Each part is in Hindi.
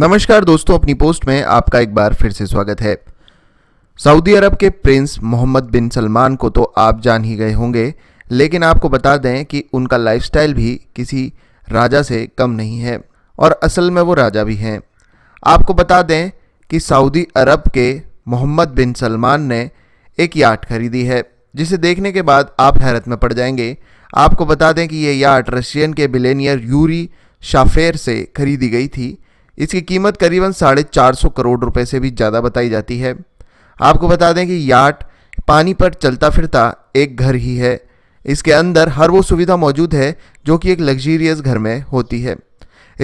नमस्कार दोस्तों अपनी पोस्ट में आपका एक बार फिर से स्वागत है सऊदी अरब के प्रिंस मोहम्मद बिन सलमान को तो आप जान ही गए होंगे लेकिन आपको बता दें कि उनका लाइफस्टाइल भी किसी राजा से कम नहीं है और असल में वो राजा भी हैं आपको बता दें कि सऊदी अरब के मोहम्मद बिन सलमान ने एक याट खरीदी है जिसे देखने के बाद आप हैरत में पड़ जाएंगे आपको बता दें कि ये याट रशियन के बिलेनियर यूरी शाफेर से खरीदी गई थी इसकी कीमत करीबन साढ़े चार सौ करोड़ रुपए से भी ज़्यादा बताई जाती है आपको बता दें कि याट पानी पर चलता फिरता एक घर ही है इसके अंदर हर वो सुविधा मौजूद है जो कि एक लग्जीरियस घर में होती है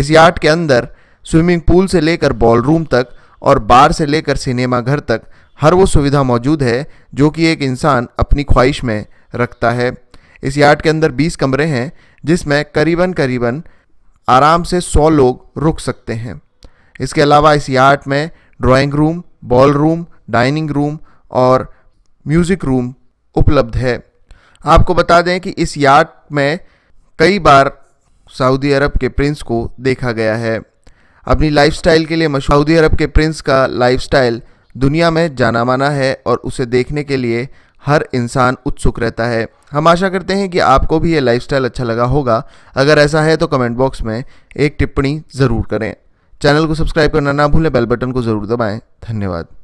इस याट के अंदर स्विमिंग पूल से लेकर बॉल रूम तक और बार से लेकर सिनेमा घर तक हर वो सुविधा मौजूद है जो कि एक इंसान अपनी ख्वाहिश में रखता है इस याट के अंदर 20 कमरे हैं जिसमें करीबन करीबन आराम से 100 लोग रुक सकते हैं इसके अलावा इस यार्ड में drawing room ball room dining room और म्यूज़िक रूम उपलब्ध है आपको बता दें कि इस यार्ड में कई बार सऊदी अरब के प्रिंस को देखा गया है अपनी लाइफस्टाइल के लिए सऊदी अरब के प्रिंस का लाइफस्टाइल दुनिया में जाना माना है और उसे देखने के लिए हर इंसान उत्सुक रहता है हम आशा करते हैं कि आपको भी ये लाइफस्टाइल अच्छा लगा होगा अगर ऐसा है तो कमेंट बॉक्स में एक टिप्पणी ज़रूर करें चैनल को सब्सक्राइब करना ना भूलें बेल बटन को जरूर दबाएं धन्यवाद